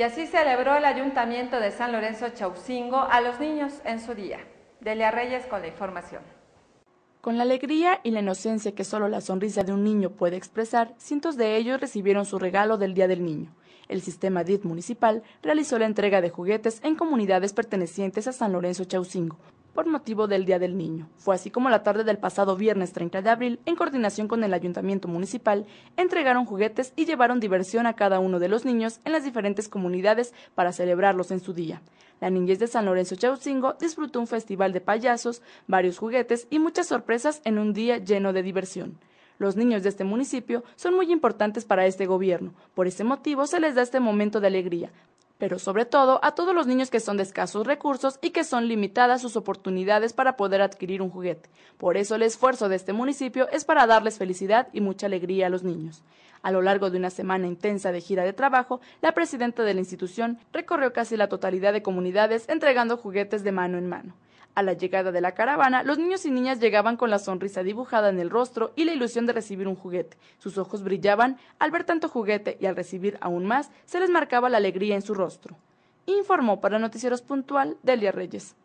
Y así celebró el Ayuntamiento de San Lorenzo Chaucingo a los niños en su día. Delia Reyes con la información. Con la alegría y la inocencia que solo la sonrisa de un niño puede expresar, cientos de ellos recibieron su regalo del Día del Niño. El sistema DIT municipal realizó la entrega de juguetes en comunidades pertenecientes a San Lorenzo Chaucingo, por motivo del Día del Niño. Fue así como la tarde del pasado viernes 30 de abril, en coordinación con el Ayuntamiento Municipal, entregaron juguetes y llevaron diversión a cada uno de los niños en las diferentes comunidades para celebrarlos en su día. La niñez de San Lorenzo Chaucingo disfrutó un festival de payasos, varios juguetes y muchas sorpresas en un día lleno de diversión. Los niños de este municipio son muy importantes para este gobierno. Por ese motivo se les da este momento de alegría, pero sobre todo a todos los niños que son de escasos recursos y que son limitadas sus oportunidades para poder adquirir un juguete. Por eso el esfuerzo de este municipio es para darles felicidad y mucha alegría a los niños. A lo largo de una semana intensa de gira de trabajo, la presidenta de la institución recorrió casi la totalidad de comunidades entregando juguetes de mano en mano. A la llegada de la caravana, los niños y niñas llegaban con la sonrisa dibujada en el rostro y la ilusión de recibir un juguete. Sus ojos brillaban al ver tanto juguete y al recibir aún más se les marcaba la alegría en su rostro. Informó para Noticieros Puntual Delia Reyes.